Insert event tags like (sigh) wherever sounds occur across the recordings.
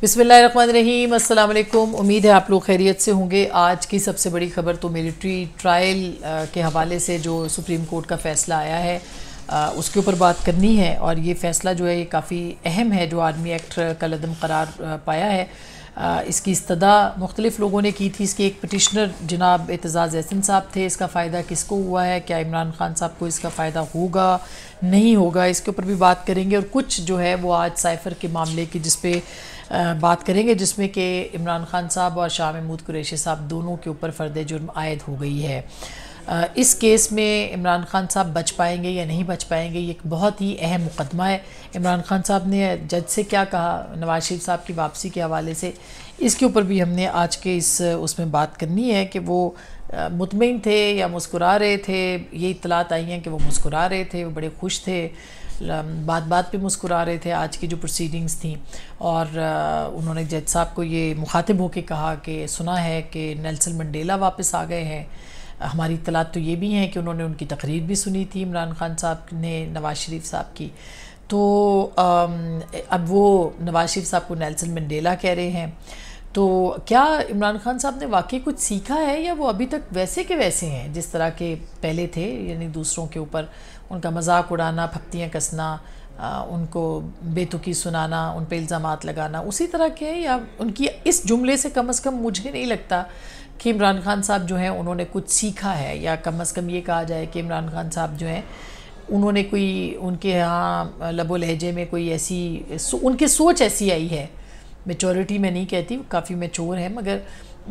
बिसमीम अल्लाम उम्मीद है आप लोग खैरियत से होंगे आज की सबसे बड़ी खबर तो मिलिट्री ट्रायल के हवाले से जो सुप्रीम कोर्ट का फ़ैसला आया है आ, उसके ऊपर बात करनी है और ये फ़ैसला जो है ये काफ़ी अहम है जो आर्मी एक्ट का लदम करार पाया है आ, इसकी इस्तदा मुख्तलिफ़ लोगों ने की थी इसके एक पटिशनर जनाब एतजाज़ एहसन साहब थे इसका फ़ायदा किसको हुआ है क्या इमरान खान साहब को इसका फ़ायदा होगा नहीं होगा इसके ऊपर भी बात करेंगे और कुछ जो है वो आज साइफ़र के मामले की जिसपे बात करेंगे जिसमें कि इमरान खान साहब और शाह महमूद कुरेशी साहब दोनों के ऊपर फर्द जुर्म आयद हो गई है इस केस में इमरान खान साहब बच पाएंगे या नहीं बच पाएंगे ये एक बहुत ही अहम मुकदमा है इमरान खान साहब ने जज से क्या कहा नवाज शरीफ साहब की वापसी के हवाले से इसके ऊपर भी हमने आज के इस उसमें बात करनी है कि वो मुतमिन थे या मुस्कुरा रहे थे ये इतलात आई हैं कि वो मुस्कुरा रहे थे वो बड़े खुश थे बात बात पे मुस्कुरा रहे थे आज की जो प्रोसीडिंग्स थी और उन्होंने जज साहब को ये मुखातिब होकर कहा कि सुना है कि नेल्सन मंडेला वापस आ गए हैं हमारी इतलात तो ये भी हैं कि उन्होंने उनकी तकरीर भी सुनी थी इमरान खान साहब ने नवाज़ शरीफ साहब की तो अब वो नवाज़ शरीफ साहब को नेल्सन मंडेला कह रहे हैं तो क्या इमरान खान साहब ने वाकई कुछ सीखा है या वो अभी तक वैसे के वैसे हैं जिस तरह के पहले थे यानी दूसरों के ऊपर उनका मजाक उड़ाना भक्तियाँ कसना आ, उनको बेतुकी सुनाना उन पर इल्ज़ाम लगाना उसी तरह के हैं या उनकी इस जुमले से कम अज़ कम मुझे नहीं लगता कि इमरान खान साहब जो हैं उन्होंने कुछ सीखा है या कम अज़ कम ये कहा जाए कि इमरान खान साहब जो हैं उन्होंने कोई उनके यहाँ लबो लहजे में कोई ऐसी उनकी सोच ऐसी आई है मेचोरिटी में नहीं कहती काफ़ी मेचोर है मगर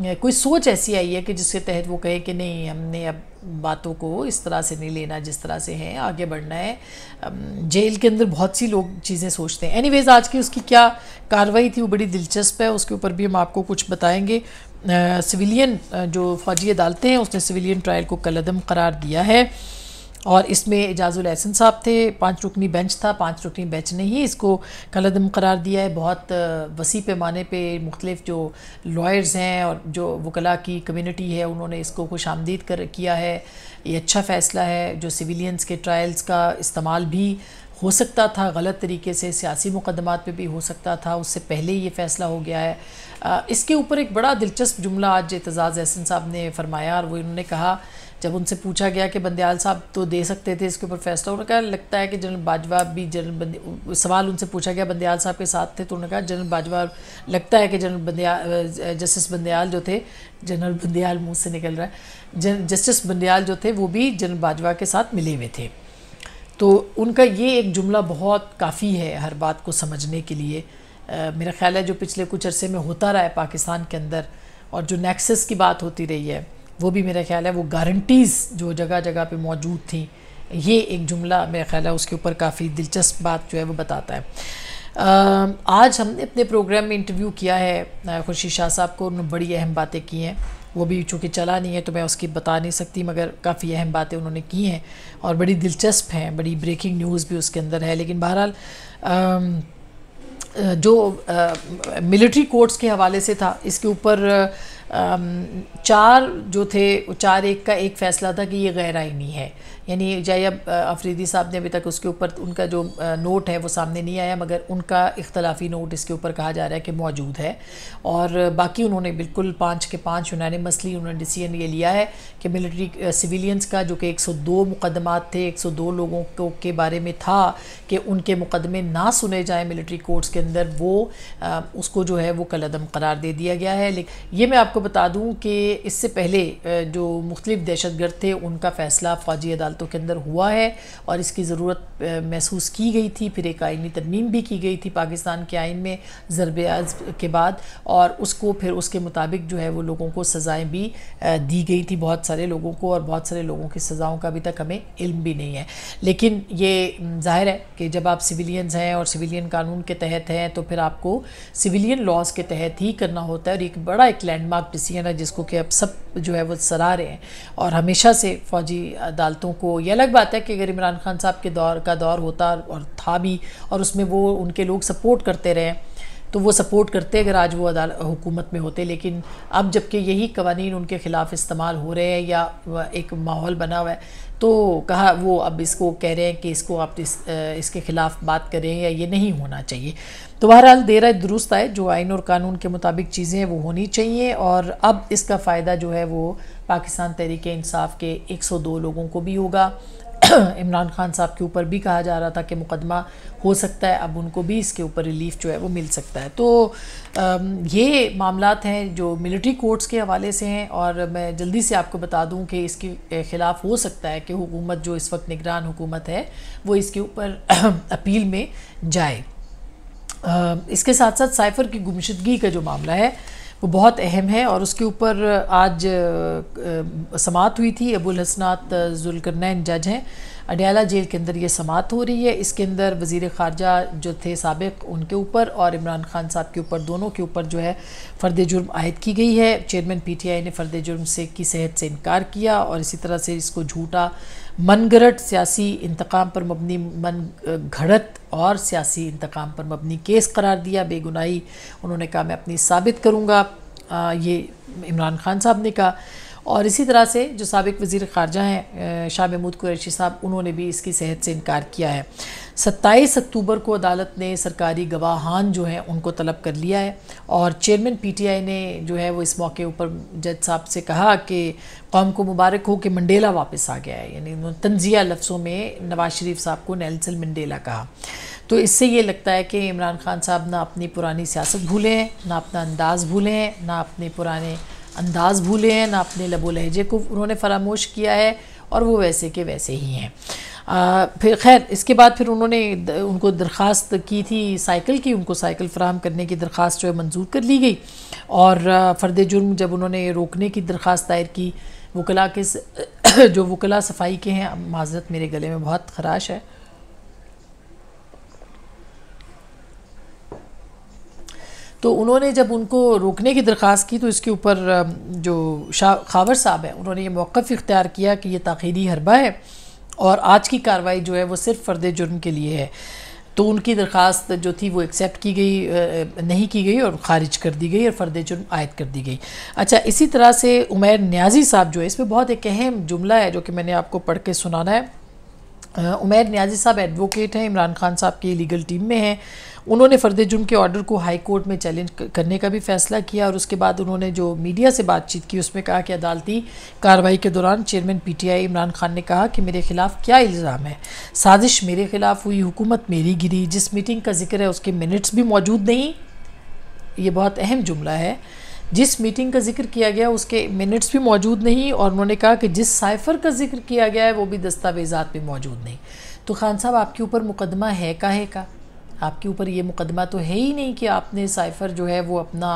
कोई सोच ऐसी आई है कि जिसके तहत वो कहे कि नहीं हमने अब बातों को इस तरह से नहीं लेना जिस तरह से है आगे बढ़ना है जेल के अंदर बहुत सी लोग चीज़ें सोचते हैं एनीवेज आज की उसकी क्या कार्रवाई थी वो बड़ी दिलचस्प है उसके ऊपर भी हम आपको कुछ बताएंगे सिविलियन जो फौजी अदालतें हैं उसने सिविलियन ट्रायल को कलदम करार दिया है और इसमें एजाजुल एहसन साहब थे पाँच रुकनी बेंच था पाँच रुकनी बेंच ने ही इसको कलदम करार दिया है बहुत वसी पैमाने पर मुख्तलिफ जो लॉयर्स हैं और जो वकला की कम्यूनिटी है उन्होंने इसको खुश आमदीद कर किया है ये अच्छा फ़ैसला है जो सिविलियंस के ट्रायल्स का इस्तेमाल भी हो सकता था गलत तरीके से सियासी मुकदमात पे भी हो सकता था उससे पहले ये फ़ैसला हो गया है आ, इसके ऊपर एक बड़ा दिलचस्प जुमला आज एतजाज़ एहसन साहब ने फरमाया और वो इन्होंने कहा जब उनसे पूछा गया कि बंदयाल साहब तो दे सकते थे इसके ऊपर फैसला उन्होंने कहा लगता है कि जनरल बाजवा भी जनरल सवाल उनसे पूछा गया बंदयाल साहब के साथ थे तो उन्होंने कहा जनरल बाजवा लगता है कि जनरल बंदयाल जस्टिस बंदयाल जो थे जनरल बंदयाल मुँह से निकल रहा है जन जस्टिस बंदयाल जो थे वो भी जनरल बाजवा के साथ मिले हुए थे तो उनका ये एक जुमला बहुत काफ़ी है हर बात को समझने के लिए आ, मेरा ख्याल है जो पिछले कुछ अरसे में होता रहा है पाकिस्तान के अंदर और जो नेक्सस की बात होती रही है वो भी मेरा ख्याल है वो गारंटीज़ जो जगह जगह पे मौजूद थी ये एक जुमला मेरा ख्याल है उसके ऊपर काफ़ी दिलचस्प बात जो है वो बताता है आज हमने अपने प्रोग्राम में इंटरव्यू किया है खुर्शी शाह साहब को उन्होंने बड़ी अहम बातें की हैं वो भी चूँकि चला नहीं है तो मैं उसकी बता नहीं सकती मगर काफ़ी अहम बातें उन्होंने की हैं और बड़ी दिलचस्प हैं बड़ी ब्रेकिंग न्यूज़ भी उसके अंदर है लेकिन बहरहाल जो मिलिट्री कोर्ट्स के हवाले से था इसके ऊपर चार जो थे चार एक का एक फ़ैसला था कि ये गैर आइनी है यानी जया आफरीदी साहब ने अभी तक उसके ऊपर उनका जो नोट है वो सामने नहीं आया मगर उनका इख्तलाफी नोट इसके ऊपर कहा जा रहा है कि मौजूद है और बाकी उन्होंने बिल्कुल पाँच के पाँच उन्होंने मसली उन्होंने डिसीजन ये लिया है कि मिलिट्री सिविलियंस का जो कि एक सौ दो मुकदमात थे एक सौ दो लोगों को के बारे में था कि उनके मुकदमे ना सुने जाएँ मिलिट्री कोर्ट्स के अंदर वो आ, उसको जो है वो कलदम करार दे दिया गया है लेकिन ये मैं आपको बता दूँ कि इससे पहले जो मुख्तलिफ दहशतगर्द थे उनका फ़ैसला फ़ौजी अदालत अदालतों के अंदर हुआ है और इसकी ज़रूरत महसूस की गई थी फिर एक आइनी तरमीम भी की गई थी पाकिस्तान के आइन में ज़रब के बाद और उसको फिर उसके मुताबिक जो है वो लोगों को सज़ाएँ भी दी गई थी बहुत सारे लोगों को और बहुत सारे लोगों की सज़ाओं का अभी तक हमें इल्म भी नहीं है लेकिन ये जाहिर है कि जब आप सिविलियंस हैं और सिविलियन कानून के तहत हैं तो फिर आपको सिविलियन लॉज के तहत ही करना होता है और एक बड़ा एक लैंडमार्क डिसीजन है जिसको कि अब सब जो है वो सराह रहे हैं और हमेशा से फ़ौजी अदालतों को को ये अलग बात है कि अगर इमरान खान साहब के दौर का दौर होता और था भी और उसमें वो उनके लोग सपोर्ट करते रहे तो वो सपोर्ट करते अगर आज वो अदाल हुकूमत में होते लेकिन अब जबकि यही कवानीन उनके ख़िलाफ़ इस्तेमाल हो रहे हैं या एक माहौल बना हुआ है तो कहा वो अब इसको कह रहे हैं कि इसको आप इस, इसके ख़िलाफ़ बात करें या ये नहीं होना चाहिए तो बहरहाल देर दुरुस्त आए जो आइन और कानून के मुताबिक चीज़ें हैं वो होनी चाहिए और अब इसका फ़ायदा जो है वो पाकिस्तान तहरीक इंसाफ के दो लोगों को भी होगा (coughs) इमरान खान साहब के ऊपर भी कहा जा रहा था कि मुकदमा हो सकता है अब उनको भी इसके ऊपर रिलीफ जो है वो मिल सकता है तो ये मामला हैं जो मिलिट्री कोर्ट्स के हवाले से हैं और मैं जल्दी से आपको बता दूं कि इसके ख़िलाफ़ हो सकता है कि हुकूमत जो इस वक्त निगरान हुकूमत है वो इसके ऊपर (coughs) अपील में जाए इसके साथ साथ साइफ़र की गुमशदगी का जो मामला है वो बहुत अहम है और उसके ऊपर आज समात हुई थी अबुल हसनात जुलकरनैन जज हैं अडयाला जेल के अंदर ये समात हो रही है इसके अंदर वजीर खारजा जो थे सबक उनके ऊपर और इमरान खान साहब के ऊपर दोनों के ऊपर जो है फ़र्द जुर्म आयद की गई है चेयरमैन पी टी आई ने फ़र्द जुर्म से की सेहत से इनकार किया और इसी तरह से इसको झूठा मन गरट सियासी इंतकाम पर मबनी मन घड़त और सियासी इंतकाम पर मबनी केस करार दिया बेगुनाही उन्होंने कहा मैं अपनी साबित करूँगा ये इमरान खान साहब ने कहा और इसी तरह से जो सबक वज़ी ख़ारजा हैं शाह महमूद कुरैशी साहब उन्होंने भी इसकी सेहत से इनकार किया है सत्ताईस अक्टूबर को अदालत ने सरकारी गवाहान जो हैं उनको तलब कर लिया है और चेयरमैन पी टी आई ने जो है वो इस मौके ऊपर जज साहब से कहा कि कौम को मुबारक हो कि मंडेला वापस आ गया है यानी तंजिया लफ्सों में नवाज शरीफ साहब को नैलसल मंडेला कहा तो इससे ये लगता है कि इमरान खान साहब ना अपनी पुरानी सियासत भूले हैं ना अपना अंदाज़ भूले हैं ना अपने पुराने अंदाज़ भूले हैं ना अपने लबो लहजे को उन्होंने फरामोश किया है और वो वैसे के वैसे ही हैं फिर खैर इसके बाद फिर उन्होंने उनको दरख्वास्त की थी साइकिल की उनको साइकिल फ्राहम करने की दरख्वास्त जो है मंजूर कर ली गई और फ़र्द जुर्म जब उन्होंने रोकने की दरख्वास्त दायर की वकला के (coughs) जो वकला सफाई के हैं माजरत मेरे गले में बहुत खराश है तो उन्होंने जब उनको रोकने की दरख्वास्त की तो इसके ऊपर जो शाह खावर साहब हैं उन्होंने ये मौक़ इख्तियार किया कि ये ताखीरी हरबा है और आज की कार्रवाई जो है वो सिर्फ फ़र्द जुर्म के लिए है तो उनकी दरख्वास्त जो थी वो एक्सेप्ट की गई नहीं की गई और ख़ारिज कर दी गई और फ़र्द जुर्म आयद कर दी गई अच्छा इसी तरह से उमैर न्याजी साहब जो है इसमें बहुत एक अहम जुमला है जो कि मैंने आपको पढ़ के सुनाना है उमैर न्याजी साहब एडवोकेट हैं इमरान खान साहब की लीगल टीम में हैं उन्होंने फ़र्द जुर्म के ऑर्डर को हाई कोर्ट में चैलेंज करने का भी फैसला किया और उसके बाद उन्होंने जो मीडिया से बातचीत की उसमें कहा कि अदालती कार्रवाई के दौरान चेयरमैन पीटीआई इमरान खान ने कहा कि मेरे खिलाफ क्या इल्ज़ाम है साजिश मेरे खिलाफ हुई हुकूमत मेरी गिरी जिस मीटिंग का जिक्र है उसके मिनट्स भी मौजूद नहीं ये बहुत अहम जुमला है जिस मीटिंग का जिक्र किया गया उसके मिनट्स भी मौजूद नहीं और उन्होंने कहा कि जिस साइफ़र का जिक्र किया गया है वो भी दस्तावेज़ात में मौजूद नहीं तो खान साहब आपके ऊपर मुकदमा है काहे का आपके ऊपर ये मुकदमा तो है ही नहीं कि आपने साइफ़र जो है वो अपना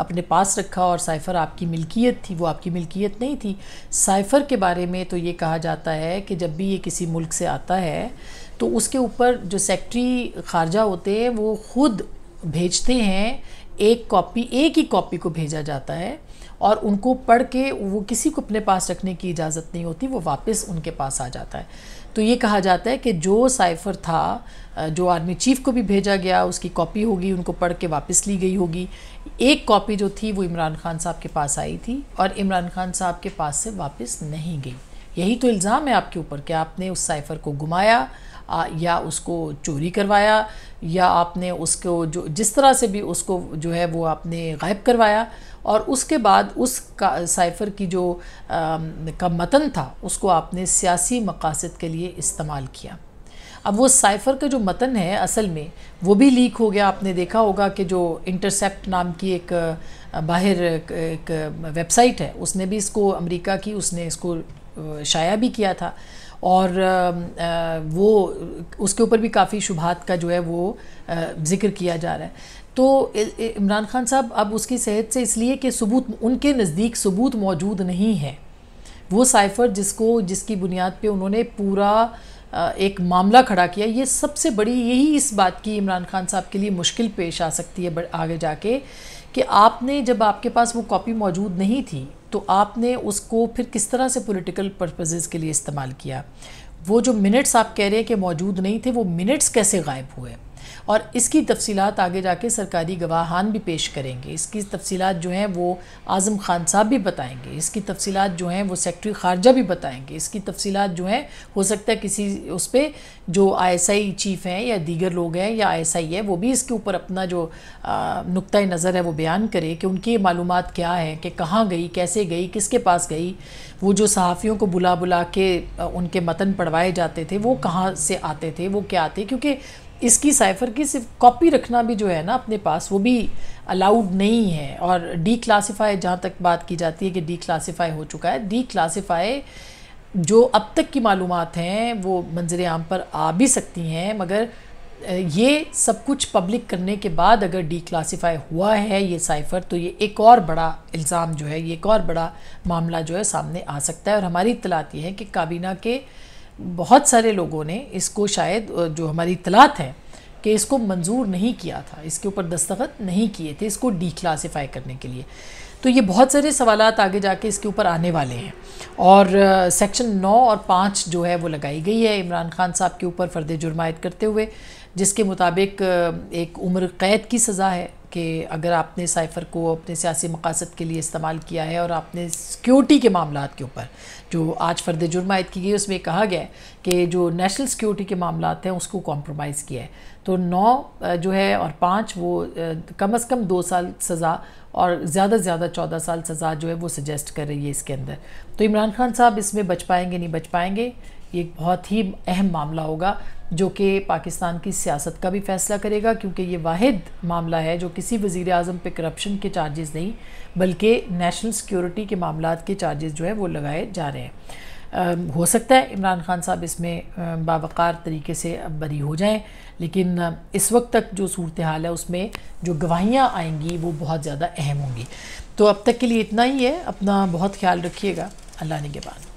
अपने पास रखा और साइफ़र आपकी मिल्कियत थी वो आपकी मिल्कियत नहीं थी साइफ़र के बारे में तो ये कहा जाता है कि जब भी ये किसी मुल्क से आता है तो उसके ऊपर जो सेक्रेटरी खारजा होते हैं वो ख़ुद भेजते हैं एक कॉपी एक ही कॉपी को भेजा जाता है और उनको पढ़ के वो किसी को अपने पास रखने की इजाज़त नहीं होती वो वापस उनके पास आ जाता है तो ये कहा जाता है कि जो साइफ़र था जो आर्मी चीफ को भी भेजा गया उसकी कॉपी होगी उनको पढ़ के वापस ली गई होगी एक कॉपी जो थी वो इमरान खान साहब के पास आई थी और इमरान खान साहब के पास से वापस नहीं गई यही तो इल्ज़ाम है आपके ऊपर कि आपने उस साइफ़र को घुमाया या उसको चोरी करवाया या आपने उसको जो जिस तरह से भी उसको जो है वो आपने गायब करवाया और उसके बाद उस साइफ़र की जो आ, का मतन था उसको आपने सियासी मकासद के लिए इस्तेमाल किया अब वो साइफ़र का जो मतन है असल में वो भी लीक हो गया आपने देखा होगा कि जो इंटरसेप्ट नाम की एक बाहर एक, एक वेबसाइट है उसने भी इसको अमेरिका की उसने इसको शाया भी किया था और वो उसके ऊपर भी काफ़ी शुभात का जो है वो जिक्र किया जा रहा है तो इमरान खान साहब अब उसकी सेहत से इसलिए कि सबूत उनके नज़दीक सबूत मौजूद नहीं है वो साइफर जिसको जिसकी बुनियाद पे उन्होंने पूरा एक मामला खड़ा किया ये सबसे बड़ी यही इस बात की इमरान खान साहब के लिए मुश्किल पेश आ सकती है आगे जाके कि आपने जब आपके पास वो कॉपी मौजूद नहीं थी तो आपने उसको फिर किस तरह से पॉलिटिकल पर्पजेज़ के लिए इस्तेमाल किया वो जो मिनट्स आप कह रहे हैं कि मौजूद नहीं थे वो मिनट्स कैसे गायब हुए और इसकी तफसीत आगे जाके सरकारी गवाहान भी पेश करेंगे इसकी तफसीत जो हैं वो आज़म खान साहब भी बताएंगे इसकी तफसीत जो हैं वो सेक्रटरी खारजा भी बताएंगे इसकी तफसीत जो हैं हो सकता है किसी उस पर जो आई एस आई चीफ़ हैं या दीगर लोग हैं या आई एस आई है वो भी इसके ऊपर अपना जो नुक़ नज़र है वो बयान करे कि उनकी मालूम क्या है कि कहाँ गई कैसे गई किसके पास गई वो जो सहाफ़ियों को बुला बुला के उनके मतन पढ़वाए जाते थे वो कहाँ से आते थे वो क्या आते क्योंकि इसकी साइफ़र की सिर्फ कॉपी रखना भी जो है ना अपने पास वो भी अलाउड नहीं है और डी क्लासीफाई जहाँ तक बात की जाती है कि डी क्लासीफाई हो चुका है डी क्लासीफाई जो अब तक की मालूम हैं वो मंजर आम पर आ भी सकती हैं मगर ये सब कुछ पब्लिक करने के बाद अगर डी क्लासीफाई हुआ है ये साइफ़र तो ये एक और बड़ा इल्ज़ाम जो है ये एक और बड़ा मामला जो है सामने आ सकता है और हमारी इतलात ये है कि काबीना के बहुत सारे लोगों ने इसको शायद जो हमारी इतलात है कि इसको मंजूर नहीं किया था इसके ऊपर दस्तखत नहीं किए थे इसको डी क्लासीफाई करने के लिए तो ये बहुत सारे सवाल आगे जाके इसके ऊपर आने वाले हैं और सेक्शन नौ और पाँच जो है वो लगाई गई है इमरान खान साहब के ऊपर फर्द जुर्मायद करते हुए जिसके मुताबिक एक उम्र कैद की सज़ा है कि अगर आपने साइफ़र को अपने सियासी मकासद के लिए इस्तेमाल किया है और आपने सिक्योरिटी के मामला के ऊपर जो आज फर्द जुर्म आयद की गई उसमें कहा गया है कि जो नेशनल सिक्योरिटी के मामला हैं उसको कॉम्प्रोमाइज़ किया है तो नौ जो है और पाँच वो कम अज़ कम दो साल सज़ा और ज़्यादा से ज़्यादा चौदह साल सज़ा जो है वो सजेस्ट कर रही है इसके अंदर तो इमरान खान साहब इसमें बच पाएंगे नहीं बच पाएंगे ये एक बहुत ही अहम मामला होगा जो कि पाकिस्तान की सियासत का भी फैसला करेगा क्योंकि ये वाद मामला है जो किसी वज़ी अजम पर करप्शन के चार्जेस नहीं बल्कि नेशनल सिक्योरिटी के मामला के चार्जेस जो है वो लगाए जा रहे हैं आ, हो सकता है इमरान खान साहब इसमें बावकार तरीके से बरी हो जाएं लेकिन इस वक्त तक जो सूरत हाल है उसमें जो गवाहियाँ आएंगी वो बहुत ज़्यादा अहम होंगी तो अब तक के लिए इतना ही है अपना बहुत ख्याल रखिएगा अल्लाह ने के बाद